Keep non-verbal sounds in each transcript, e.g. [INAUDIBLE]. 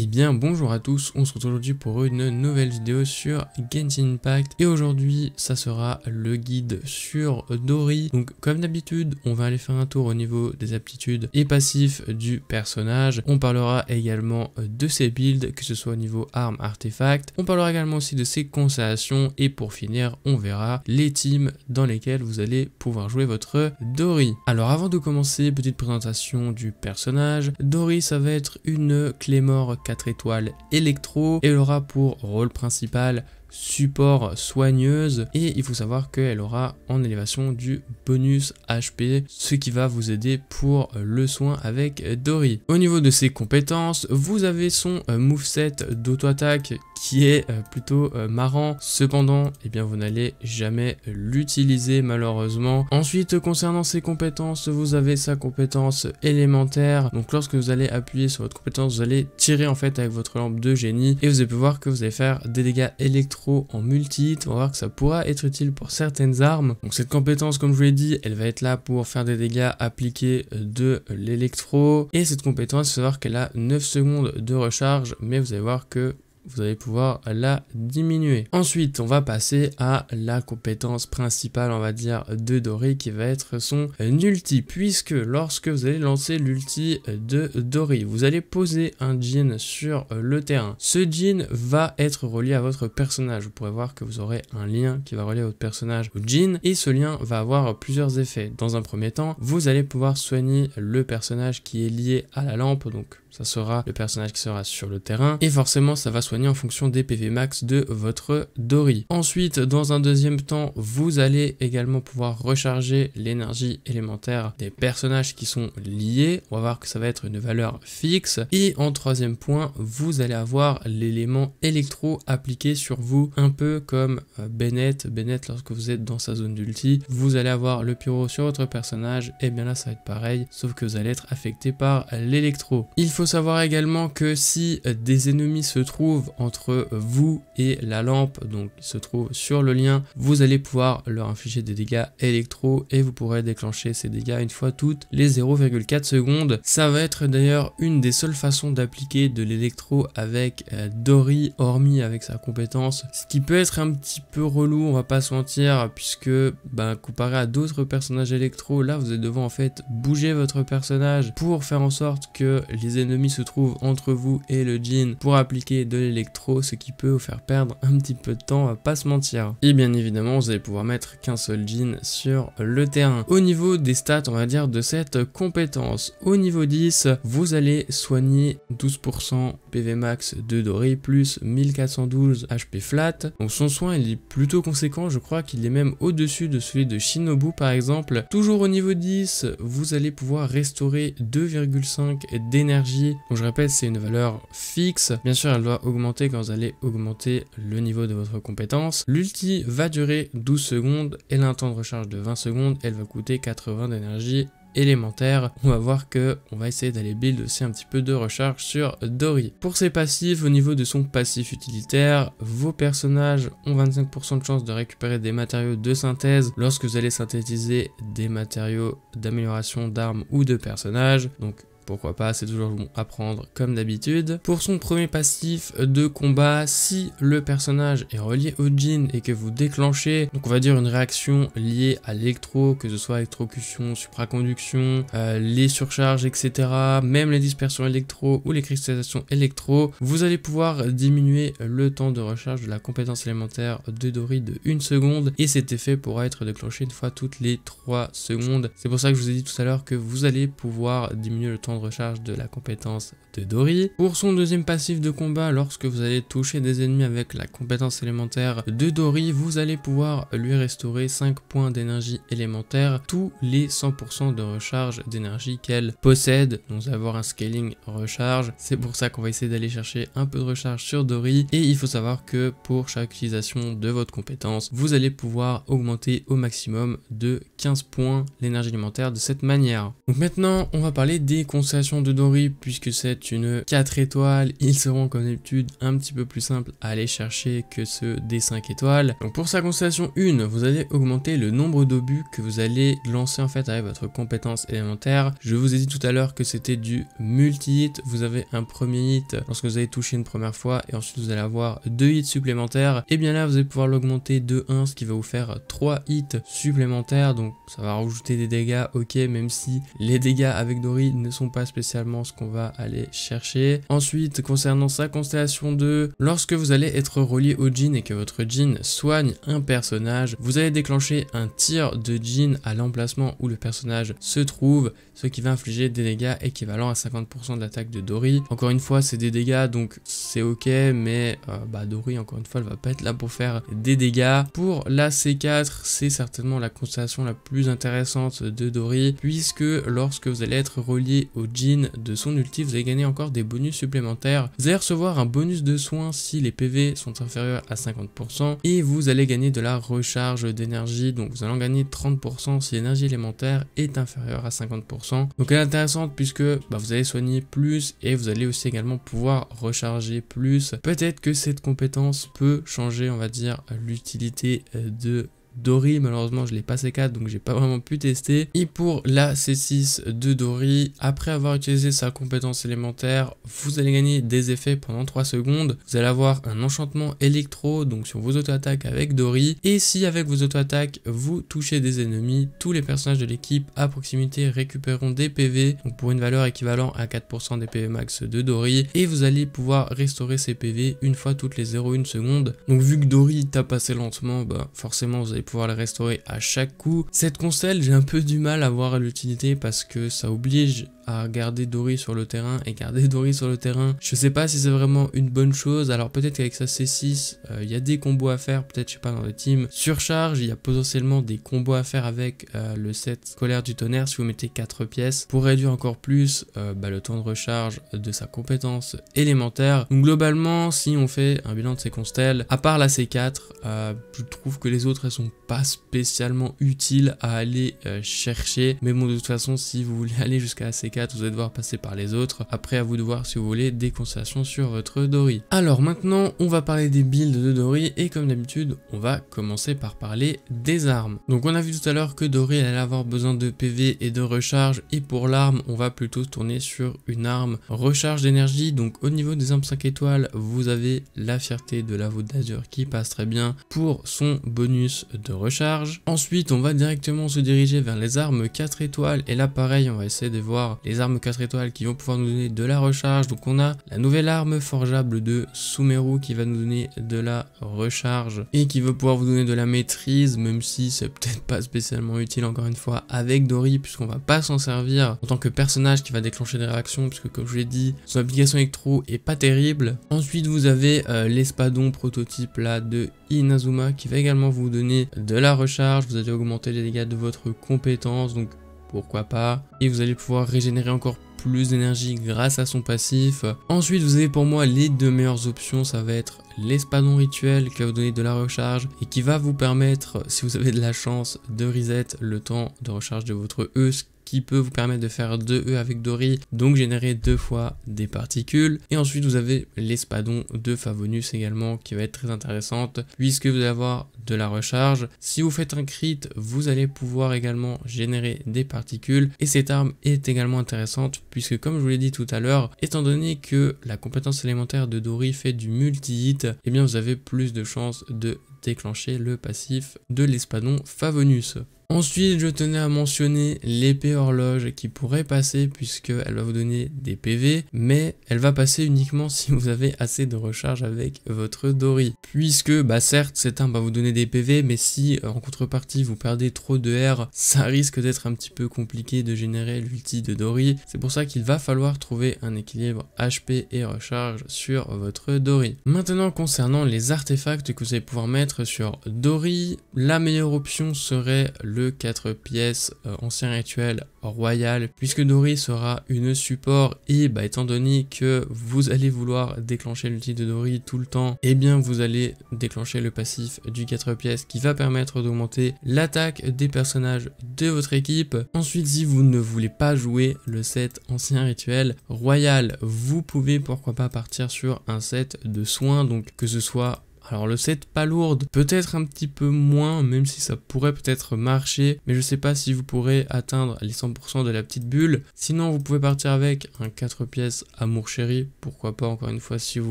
Eh bien bonjour à tous, on se retrouve aujourd'hui pour une nouvelle vidéo sur Genshin Impact et aujourd'hui ça sera le guide sur Dory. Donc comme d'habitude on va aller faire un tour au niveau des aptitudes et passifs du personnage. On parlera également euh, de ses builds que ce soit au niveau armes, artefacts. On parlera également aussi de ses constellations et pour finir on verra les teams dans lesquels vous allez pouvoir jouer votre Dory. Alors avant de commencer petite présentation du personnage. Dory ça va être une clé mort 4 étoiles électro et aura pour rôle principal support soigneuse et il faut savoir qu'elle aura en élévation du bonus HP ce qui va vous aider pour le soin avec Dory. Au niveau de ses compétences, vous avez son euh, Set d'auto-attaque qui est euh, plutôt euh, marrant. Cependant, eh bien vous n'allez jamais l'utiliser malheureusement. Ensuite, concernant ses compétences, vous avez sa compétence élémentaire. Donc lorsque vous allez appuyer sur votre compétence, vous allez tirer en fait avec votre lampe de génie et vous allez pouvoir que vous allez faire des dégâts électro en multi, on va voir que ça pourra être utile pour certaines armes. Donc cette compétence, comme je vous l'ai dit, elle va être là pour faire des dégâts appliqués euh, de l'électro. Et cette compétence, il faut savoir qu'elle a 9 secondes de recharge, mais vous allez voir que vous allez pouvoir la diminuer. Ensuite, on va passer à la compétence principale, on va dire, de Dory, qui va être son ulti, puisque lorsque vous allez lancer l'ulti de Dory, vous allez poser un jean sur le terrain. Ce jean va être relié à votre personnage. Vous pourrez voir que vous aurez un lien qui va relier votre personnage au jean, et ce lien va avoir plusieurs effets. Dans un premier temps, vous allez pouvoir soigner le personnage qui est lié à la lampe, donc ça sera le personnage qui sera sur le terrain, et forcément ça va soigner en fonction des PV max de votre Dory. Ensuite, dans un deuxième temps, vous allez également pouvoir recharger l'énergie élémentaire des personnages qui sont liés, on va voir que ça va être une valeur fixe, et en troisième point, vous allez avoir l'élément électro appliqué sur vous, un peu comme euh, Bennett, Bennett lorsque vous êtes dans sa zone d'ulti, vous allez avoir le pyro sur votre personnage, et bien là ça va être pareil, sauf que vous allez être affecté par l'électro. Il faut savoir également que si euh, des ennemis se trouvent entre euh, vous et la lampe, donc se trouvent sur le lien, vous allez pouvoir leur infliger des dégâts électro et vous pourrez déclencher ces dégâts une fois toutes les 0,4 secondes. Ça va être d'ailleurs une des seules façons d'appliquer de l'électro avec euh, Dory, hormis avec sa compétence, ce qui peut être un petit peu relou, on va pas se mentir, puisque ben, comparé à d'autres personnages électro, là vous êtes devant en fait bouger votre personnage pour faire en sorte que les ennemis se trouve entre vous et le jean pour appliquer de l'électro, ce qui peut vous faire perdre un petit peu de temps, à pas se mentir. Et bien évidemment, vous allez pouvoir mettre qu'un seul jean sur le terrain. Au niveau des stats, on va dire, de cette compétence, au niveau 10, vous allez soigner 12% PV max de Doré, plus 1412 HP flat. Donc son soin, il est plutôt conséquent, je crois qu'il est même au-dessus de celui de Shinobu par exemple. Toujours au niveau 10, vous allez pouvoir restaurer 2,5 d'énergie je répète, c'est une valeur fixe. Bien sûr, elle doit augmenter quand vous allez augmenter le niveau de votre compétence. L'ulti va durer 12 secondes. et l'intent temps de recharge de 20 secondes. Elle va coûter 80 d'énergie élémentaire. On va voir que on va essayer d'aller build aussi un petit peu de recharge sur Dory. Pour ses passifs, au niveau de son passif utilitaire, vos personnages ont 25% de chance de récupérer des matériaux de synthèse lorsque vous allez synthétiser des matériaux d'amélioration d'armes ou de personnages. Donc pourquoi pas, c'est toujours bon à prendre comme d'habitude. Pour son premier passif de combat, si le personnage est relié au jean et que vous déclenchez, donc on va dire une réaction liée à l'électro, que ce soit électrocution, supraconduction, euh, les surcharges, etc., même les dispersions électro ou les cristallisations électro, vous allez pouvoir diminuer le temps de recharge de la compétence élémentaire de Dory de 1 seconde et cet effet pourra être déclenché une fois toutes les 3 secondes. C'est pour ça que je vous ai dit tout à l'heure que vous allez pouvoir diminuer le temps recharge de la compétence de Dory. Pour son deuxième passif de combat, lorsque vous allez toucher des ennemis avec la compétence élémentaire de Dory, vous allez pouvoir lui restaurer 5 points d'énergie élémentaire tous les 100% de recharge d'énergie qu'elle possède. Donc avoir un scaling recharge, c'est pour ça qu'on va essayer d'aller chercher un peu de recharge sur Dory et il faut savoir que pour chaque utilisation de votre compétence, vous allez pouvoir augmenter au maximum de 15 points l'énergie élémentaire de cette manière. Donc maintenant, on va parler des conséquences de Dory, puisque c'est une 4 étoiles, ils seront comme d'habitude un petit peu plus simple à aller chercher que ceux des 5 étoiles. Donc pour sa constellation 1, vous allez augmenter le nombre d'obus que vous allez lancer en fait avec votre compétence élémentaire. Je vous ai dit tout à l'heure que c'était du multi-hit, vous avez un premier hit lorsque vous avez touché une première fois et ensuite vous allez avoir deux hits supplémentaires. Et bien là vous allez pouvoir l'augmenter de 1, ce qui va vous faire 3 hits supplémentaires, donc ça va rajouter des dégâts, ok, même si les dégâts avec Dory ne sont pas spécialement ce qu'on va aller chercher. Ensuite, concernant sa constellation 2, lorsque vous allez être relié au jean et que votre jean soigne un personnage, vous allez déclencher un tir de jean à l'emplacement où le personnage se trouve, ce qui va infliger des dégâts équivalents à 50% de l'attaque de Dory. Encore une fois, c'est des dégâts, donc c'est ok, mais euh, bah, Dory, encore une fois, elle va pas être là pour faire des dégâts. Pour la C4, c'est certainement la constellation la plus intéressante de Dory, puisque lorsque vous allez être relié au jean de son ulti, vous allez gagner encore des bonus supplémentaires. Vous allez recevoir un bonus de soins si les PV sont inférieurs à 50% et vous allez gagner de la recharge d'énergie, donc vous allez en gagner 30% si l'énergie élémentaire est inférieure à 50%. Donc elle est intéressante puisque bah, vous allez soigner plus et vous allez aussi également pouvoir recharger plus. Peut-être que cette compétence peut changer, on va dire, l'utilité euh, de Dory, malheureusement je l'ai pas C4 donc j'ai pas vraiment pu tester. Et pour la C6 de Dory, après avoir utilisé sa compétence élémentaire, vous allez gagner des effets pendant 3 secondes. Vous allez avoir un enchantement électro, donc sur vos auto-attaques avec Dory. Et si avec vos auto-attaques, vous touchez des ennemis, tous les personnages de l'équipe à proximité récupéreront des PV, donc pour une valeur équivalente à 4% des PV max de Dory. Et vous allez pouvoir restaurer ces PV une fois toutes les 0,1 secondes. Donc vu que Dory tape assez lentement, bah forcément vous allez pouvoir le restaurer à chaque coup. Cette console, j'ai un peu du mal à voir l'utilité parce que ça oblige à garder Dory sur le terrain et garder [LAUGHS] Dory sur le terrain. Je sais pas si c'est vraiment une bonne chose. Alors peut-être qu'avec sa C6, euh, il y a des combos à faire. Peut-être, je sais pas, dans le team surcharge, il y a potentiellement des combos à faire avec euh, le set scolaire du tonnerre si vous mettez 4 pièces pour réduire encore plus euh, bah, le temps de recharge de sa compétence élémentaire. Donc globalement, si on fait un bilan de ses constelles, à part la C4, je trouve que les autres, elles sont pas spécialement utiles à aller chercher. Mais bon, de toute façon, si vous voulez [LAUGHS] aller jusqu'à la C4, vous allez devoir passer par les autres. Après, à vous de voir si vous voulez des constellations sur votre Dory. Alors maintenant, on va parler des builds de Dory et comme d'habitude, on va commencer par parler des armes. Donc on a vu tout à l'heure que Dory allait avoir besoin de PV et de recharge et pour l'arme, on va plutôt tourner sur une arme recharge d'énergie. Donc au niveau des armes 5 étoiles, vous avez la fierté de la voûte d'azur qui passe très bien pour son bonus de recharge. Ensuite, on va directement se diriger vers les armes 4 étoiles et là pareil, on va essayer de voir les armes 4 étoiles qui vont pouvoir nous donner de la recharge. Donc on a la nouvelle arme forgeable de Sumeru qui va nous donner de la recharge et qui va pouvoir vous donner de la maîtrise, même si c'est peut-être pas spécialement utile encore une fois avec Dory, puisqu'on va pas s'en servir en tant que personnage qui va déclencher des réactions, puisque comme je l'ai dit, son application électro est pas terrible. Ensuite vous avez euh, l'espadon prototype là de Inazuma qui va également vous donner de la recharge, vous allez augmenter les dégâts de votre compétence, donc pourquoi pas. Et vous allez pouvoir régénérer encore plus d'énergie grâce à son passif. Ensuite, vous avez pour moi les deux meilleures options, ça va être l'espadon rituel qui va vous donner de la recharge et qui va vous permettre, si vous avez de la chance, de reset le temps de recharge de votre E, ce qui peut vous permettre de faire deux E avec Dory, donc générer deux fois des particules. Et ensuite, vous avez l'espadon de Favonus également, qui va être très intéressante, puisque vous allez avoir de la recharge. Si vous faites un crit, vous allez pouvoir également générer des particules et cette arme est également intéressante puisque comme je vous l'ai dit tout à l'heure, étant donné que la compétence élémentaire de Dory fait du multi-hit, et eh bien vous avez plus de chances de déclencher le passif de l'espadon Favonus. Ensuite, je tenais à mentionner l'épée horloge qui pourrait passer puisqu'elle va vous donner des PV, mais elle va passer uniquement si vous avez assez de recharge avec votre Dory. Puisque, bah certes, cet arme va vous donner des PV, mais si euh, en contrepartie vous perdez trop de R, ça risque d'être un petit peu compliqué de générer l'ulti de Dory. C'est pour ça qu'il va falloir trouver un équilibre HP et recharge sur votre Dory. Maintenant, concernant les artefacts que vous allez pouvoir mettre sur Dory, la meilleure option serait le le 4 pièces euh, ancien rituel royal puisque Dory sera une support et bah, étant donné que vous allez vouloir déclencher l'outil de Dory tout le temps et eh bien vous allez déclencher le passif du 4 pièces qui va permettre d'augmenter l'attaque des personnages de votre équipe. Ensuite si vous ne voulez pas jouer le set ancien rituel royal vous pouvez pourquoi pas partir sur un set de soins donc que ce soit alors le set lourde, peut-être un petit peu moins, même si ça pourrait peut-être marcher, mais je sais pas si vous pourrez atteindre les 100% de la petite bulle. Sinon vous pouvez partir avec un 4 pièces amour chéri, pourquoi pas encore une fois si vous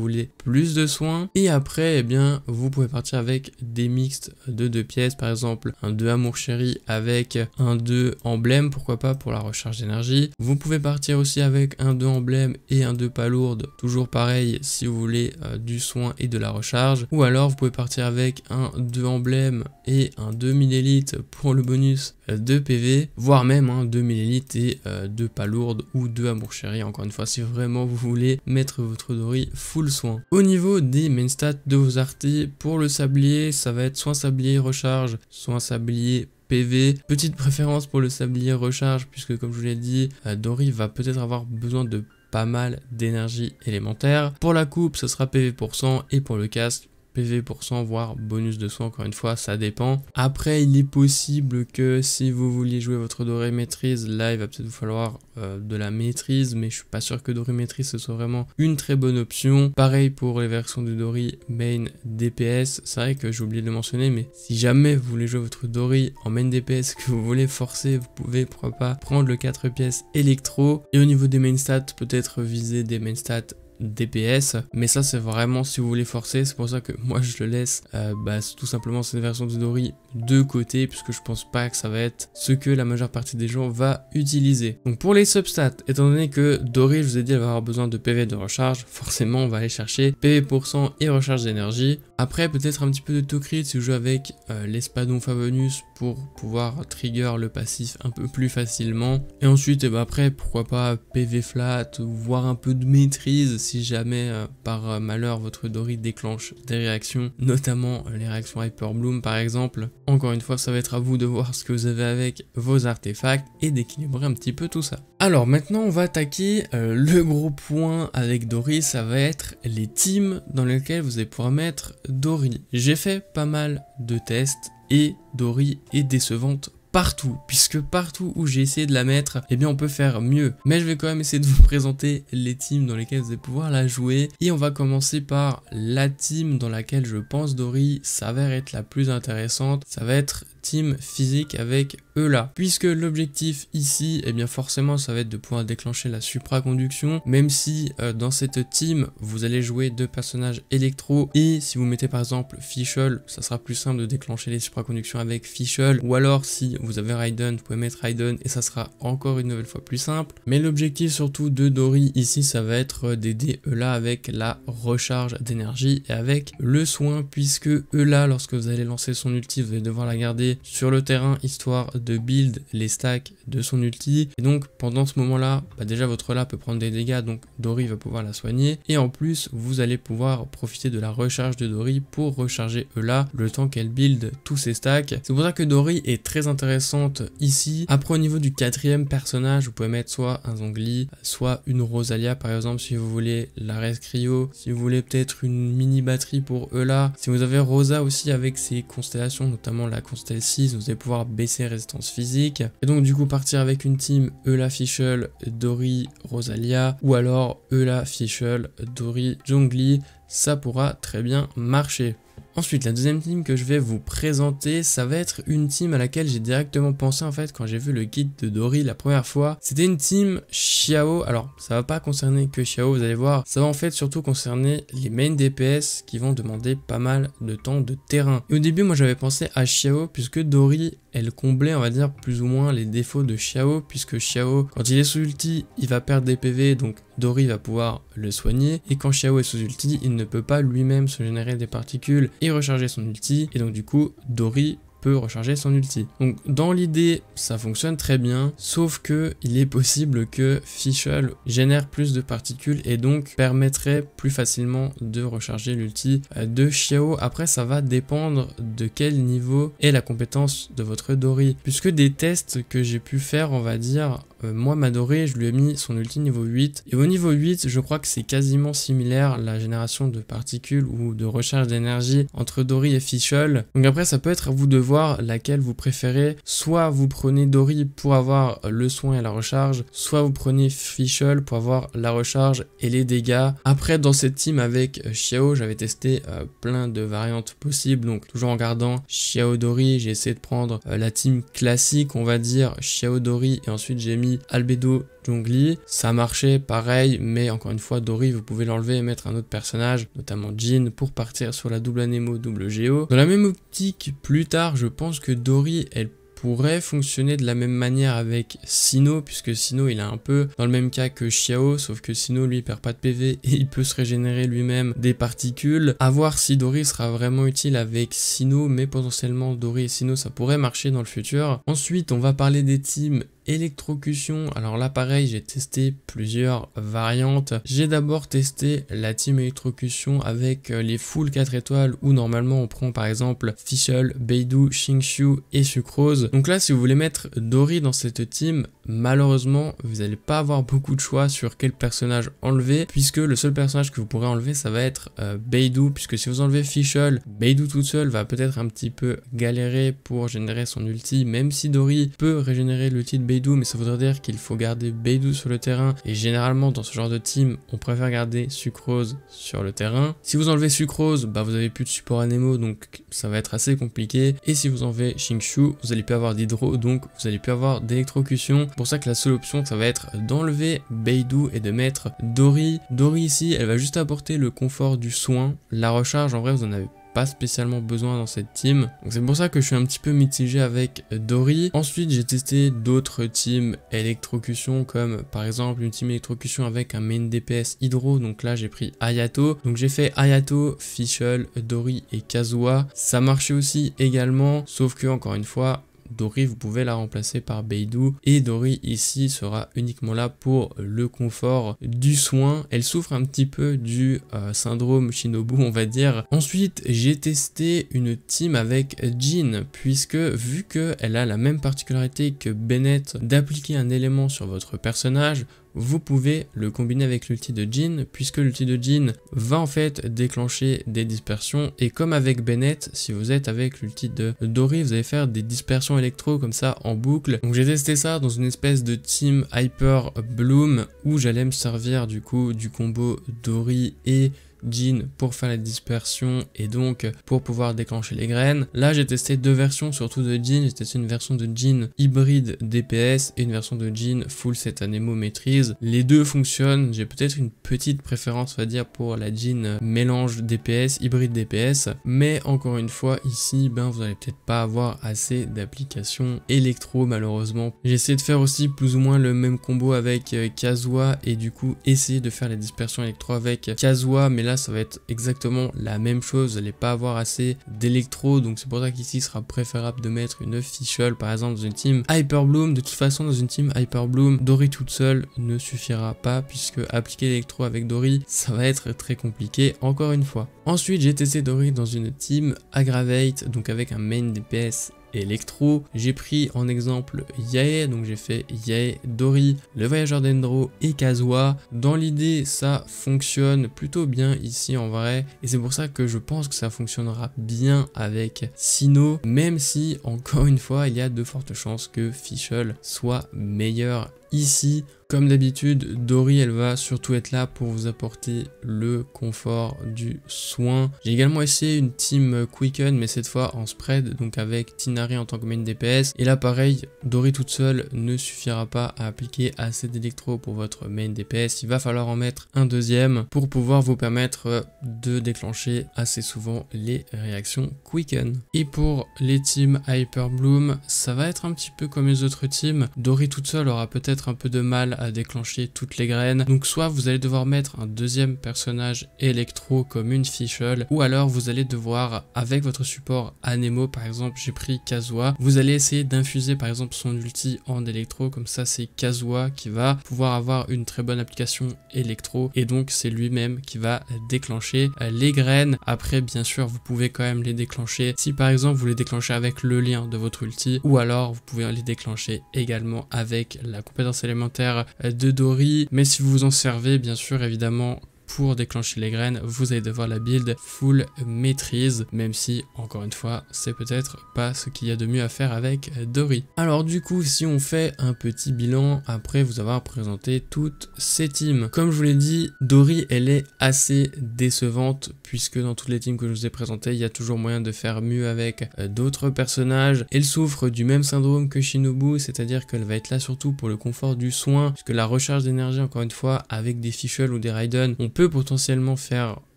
voulez plus de soins. Et après, eh bien, vous pouvez partir avec des mixtes de 2 pièces, par exemple un 2 amour chéri avec un 2 emblème, pourquoi pas pour la recharge d'énergie. Vous pouvez partir aussi avec un 2 emblème et un 2 pas lourde, toujours pareil si vous voulez euh, du soin et de la recharge. Ou alors vous pouvez partir avec un 2 emblème et un 2000 élite pour le bonus de PV, voire même un 2000 élite et euh, deux pas lourdes ou 2 amour chéri, encore une fois, si vraiment vous voulez mettre votre Dory full soin. Au niveau des main stats de vos artés, pour le sablier, ça va être soit sablier recharge, soit sablier PV. Petite préférence pour le sablier recharge, puisque comme je vous l'ai dit, Dory va peut-être avoir besoin de pas mal d'énergie élémentaire. Pour la coupe, ce sera PV pour et pour le casque, PV voire bonus de soin encore une fois, ça dépend. Après, il est possible que si vous vouliez jouer votre Doré Maîtrise, là, il va peut-être vous falloir euh, de la maîtrise, mais je suis pas sûr que Doré Maîtrise, ce soit vraiment une très bonne option. Pareil pour les versions du Dory main DPS, c'est vrai que j'ai oublié de le mentionner, mais si jamais vous voulez jouer votre Dory en main DPS, que vous voulez forcer, vous pouvez, pourquoi pas, prendre le 4 pièces électro. Et au niveau des main stats, peut-être viser des main stats DPS. Mais ça, c'est vraiment si vous voulez forcer. C'est pour ça que moi, je le laisse euh, bah, tout simplement cette version de Dory de côté, puisque je pense pas que ça va être ce que la majeure partie des gens va utiliser. Donc pour les substats, étant donné que Dory, je vous ai dit, elle va avoir besoin de PV de recharge, forcément, on va aller chercher PV pour et recharge d'énergie. Après, peut-être un petit peu de taux si vous joue avec euh, l'espadon venus pour pouvoir trigger le passif un peu plus facilement. Et ensuite, et eh ben, après, pourquoi pas PV flat, voire un peu de maîtrise si jamais euh, par euh, malheur votre Dory déclenche des réactions, notamment euh, les réactions Hyper Bloom par exemple, encore une fois ça va être à vous de voir ce que vous avez avec vos artefacts et d'équilibrer un petit peu tout ça. Alors maintenant on va attaquer le gros point avec Dory, ça va être les teams dans lesquels vous allez pouvoir mettre Dory. J'ai fait pas mal de tests et Dory est décevante partout, puisque partout où j'ai essayé de la mettre, eh bien on peut faire mieux. Mais je vais quand même essayer de vous [LAUGHS] présenter les teams dans lesquelles vous allez pouvoir la jouer. Et on va commencer par la team dans laquelle je pense Dory s'avère être la plus intéressante. Ça va être team physique avec là. Puisque l'objectif ici, et eh bien forcément, ça va être de pouvoir déclencher la supraconduction, même si euh, dans cette team, vous allez jouer deux personnages électro, et si vous mettez par exemple Fischl, ça sera plus simple de déclencher les supraconductions avec Fischl, ou alors si vous avez Raiden, vous pouvez mettre Raiden, et ça sera encore une nouvelle fois plus simple. Mais l'objectif surtout de Dory ici, ça va être euh, d'aider Eula avec la recharge d'énergie et avec le soin, puisque Eula, lorsque vous allez lancer son ulti, vous allez devoir la garder sur le terrain, histoire de de build, les stacks de son ulti. Et donc pendant ce moment-là, bah, déjà votre là peut prendre des dégâts, donc Dory va pouvoir la soigner. Et en plus, vous allez pouvoir profiter de la recharge de Dory pour recharger Eula le temps qu'elle build tous ses stacks. C'est pour ça que Dory est très intéressante ici. Après au niveau du quatrième personnage, vous pouvez mettre soit un Zongli, soit une Rosalia par exemple si vous voulez la Res si vous voulez peut-être une mini batterie pour Eula. Si vous avez Rosa aussi avec ses constellations, notamment la constellation 6, vous allez pouvoir baisser restant physique. Et donc du coup partir avec une team Eula Fischel, Dory, Rosalia ou alors Eula Fischel, Dory, Jongli, ça pourra très bien marcher. Ensuite, la deuxième team que je vais vous présenter, ça va être une team à laquelle j'ai directement pensé en fait quand j'ai vu le guide de Dory la première fois. C'était une team Xiao. Alors, ça va pas concerner que Xiao, vous allez voir. Ça va en fait surtout concerner les main DPS qui vont demander pas mal de temps de terrain. Et au début, moi j'avais pensé à Xiao puisque Dory, elle comblait, on va dire, plus ou moins les défauts de Xiao puisque Xiao, quand il est sous ulti, il va perdre des PV donc Dory va pouvoir le soigner, et quand Xiao est sous ulti, il ne peut pas lui-même se générer des particules et recharger son ulti, et donc du coup, Dory peut recharger son ulti. Donc dans l'idée, ça fonctionne très bien, sauf que il est possible que Fischl génère plus de particules et donc permettrait plus facilement de recharger l'ulti euh, de Xiao. Après, ça va dépendre de quel niveau est la compétence de votre Dory, puisque des tests que j'ai pu faire, on va dire, euh, moi Madoré, je lui ai mis son ulti niveau 8. Et au niveau 8, je crois que c'est quasiment similaire la génération de particules ou de recharge d'énergie entre Dory et Fischl. Donc après, ça peut être à vous de voir laquelle vous préférez. Soit vous prenez Dory pour avoir le soin et la recharge, soit vous prenez Fischl pour avoir la recharge et les dégâts. Après, dans cette team avec euh, Xiao, j'avais testé euh, plein de variantes possibles. Donc toujours en gardant Xiao Dory, j'ai essayé de prendre la team classique, on va dire Xiao Dory, et ensuite j'ai mis Albedo jongli Ça marchait pareil, mais encore une fois, Dory, vous pouvez l'enlever et mettre un autre personnage, notamment Jin, pour partir sur la double Anemo, double Géo. Dans la même optique, plus tard, je pense que Dory, elle pourrait fonctionner de la même manière avec Sino, puisque Sino il est un peu dans le même cas que Xiao, sauf que Sino lui perd pas de PV et il peut se régénérer lui-même des particules. À voir si Dory sera vraiment utile avec Sino, mais potentiellement Dory et Sino ça pourrait marcher dans le futur. Ensuite on va parler des teams électrocution. Alors l'appareil j'ai testé plusieurs variantes. J'ai d'abord testé la team électrocution avec euh, les full 4 étoiles où normalement on prend par exemple Fischl, Beidou, Shingshu et Sucrose. Donc là si vous voulez mettre Dory dans cette team, malheureusement, vous n'allez pas avoir beaucoup de choix sur quel personnage enlever, puisque le seul personnage que vous pourrez enlever, ça va être euh, Beidou, puisque si vous enlevez Fischl, Beidou toute seule va peut-être un petit peu galérer pour générer son ulti, même si Dory peut régénérer l'ulti de Beidou, mais ça voudrait dire qu'il faut garder Beidou sur le terrain, et généralement, dans ce genre de team, on préfère garder Sucrose sur le terrain. Si vous enlevez Sucrose, bah, vous avez plus de support Anemo, donc ça va être assez compliqué, et si vous enlevez Shingshu, vous allez plus avoir d'Hydro, donc vous allez plus avoir d'électrocution, pour ça que la seule option ça va être d'enlever Beidou et de mettre Dory. Dory ici, elle va juste apporter le confort du soin, la recharge, en vrai vous en avez pas spécialement besoin dans cette team. Donc c'est pour ça que je suis un petit peu mitigé avec Dory. Ensuite, j'ai testé d'autres teams électrocution comme par exemple une team électrocution avec un main DPS hydro. Donc là, j'ai pris Ayato. Donc j'ai fait Ayato, Fischl, Dory et Kazuha. Ça marchait aussi également, sauf que encore une fois, Dory, vous pouvez la remplacer par Beidou. Et Dory ici sera uniquement là pour le confort du soin. Elle souffre un petit peu du euh, syndrome Shinobu, on va dire. Ensuite, j'ai testé une team avec Jean, puisque vu qu'elle a la même particularité que Bennett d'appliquer un élément sur votre personnage, vous pouvez le combiner avec l'ulti de Jean, puisque l'ulti de Jean va en fait déclencher des dispersions, et comme avec Bennett, si vous êtes avec l'ulti de Dory, vous allez faire des dispersions électro comme ça en boucle. Donc j'ai testé ça dans une espèce de team Hyper Bloom, où j'allais me servir du coup du combo Dory et Jean pour faire la dispersion et donc pour pouvoir déclencher les graines. Là, j'ai testé deux versions, surtout de Jean. J'ai testé une version de Jean hybride DPS et une version de Jean full set anemo maîtrise. Les deux fonctionnent. J'ai peut-être une petite préférence, on va dire, pour la Jean mélange DPS, hybride DPS. Mais encore une fois, ici, ben, vous n'allez peut-être pas avoir assez d'applications électro, malheureusement. J'ai essayé de faire aussi plus ou moins le même combo avec euh, Kazoa et du coup, essayer de faire la dispersion électro avec Kazoa, mais ça va être exactement la même chose, vous n'allez pas avoir assez d'électro, donc c'est pour ça qu'ici sera préférable de mettre une Fischl par exemple dans une team Hyper Bloom, de toute façon dans une team Hyper Bloom, Dory toute seule ne suffira pas puisque appliquer l'électro avec Dory ça va être très compliqué encore une fois. Ensuite j'ai testé Dory dans une team Aggravate, donc avec un main DPS Electro, J'ai pris en exemple Yae, donc j'ai fait Yae Dori, le voyageur d'Endro et Kazuha. Dans l'idée, ça fonctionne plutôt bien ici en vrai, et c'est pour ça que je pense que ça fonctionnera bien avec Sino, même si, encore une fois, il y a de fortes chances que Fischl soit meilleur ici comme d'habitude, Dory, elle va surtout être là pour vous apporter le confort du soin. J'ai également essayé une team Quicken, mais cette fois en spread, donc avec Tinari en tant que main DPS. Et là, pareil, Dory toute seule ne suffira pas à appliquer assez d'électro pour votre main DPS. Il va falloir en mettre un deuxième pour pouvoir vous permettre de déclencher assez souvent les réactions Quicken. Et pour les teams Hyper Bloom, ça va être un petit peu comme les autres teams. Dory toute seule aura peut-être un peu de mal à déclencher toutes les graines. Donc soit vous allez devoir mettre un deuxième personnage électro comme une fichole, ou alors vous allez devoir, avec votre support Anemo par exemple, j'ai pris Kazuha, vous allez essayer d'infuser par exemple son ulti en électro, comme ça c'est Kazuha qui va pouvoir avoir une très bonne application électro, et donc c'est lui-même qui va déclencher euh, les graines. Après bien sûr vous pouvez quand même les déclencher si par exemple vous les déclenchez avec le lien de votre ulti, ou alors vous pouvez les déclencher également avec la compétence élémentaire de Dory, mais si vous vous en servez, bien sûr, évidemment, pour déclencher les graines, vous allez devoir la build full maîtrise, même si, encore une fois, c'est peut-être pas ce qu'il y a de mieux à faire avec Dory. Alors du coup, si on fait un petit bilan après vous avoir présenté toutes ces teams. Comme je vous l'ai dit, Dory, elle est assez décevante, puisque dans toutes les teams que je vous ai présentées, il y a toujours moyen de faire mieux avec euh, d'autres personnages. Elle souffre du même syndrome que Shinobu, c'est-à-dire qu'elle va être là surtout pour le confort du soin, puisque la recharge d'énergie, encore une fois, avec des Fischl ou des Raiden, on potentiellement faire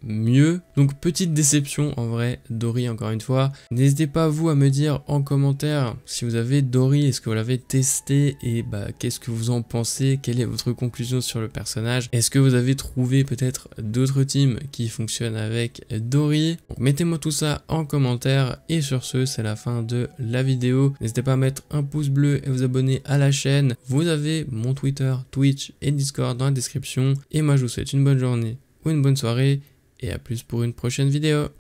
mieux. Donc petite déception en vrai, Dory encore une fois. N'hésitez pas vous à me dire en commentaire si vous avez Dory, est-ce que vous l'avez testé et bah qu'est-ce que vous en pensez, quelle est votre conclusion sur le personnage. Est-ce que vous avez trouvé peut-être d'autres teams qui fonctionnent avec Dory Mettez-moi tout ça en commentaire et sur ce c'est la fin de la vidéo. N'hésitez pas à mettre un pouce bleu et vous abonner à la chaîne. Vous avez mon Twitter, Twitch et Discord dans la description. Et moi je vous souhaite une bonne journée ou une bonne soirée et à plus pour une prochaine vidéo.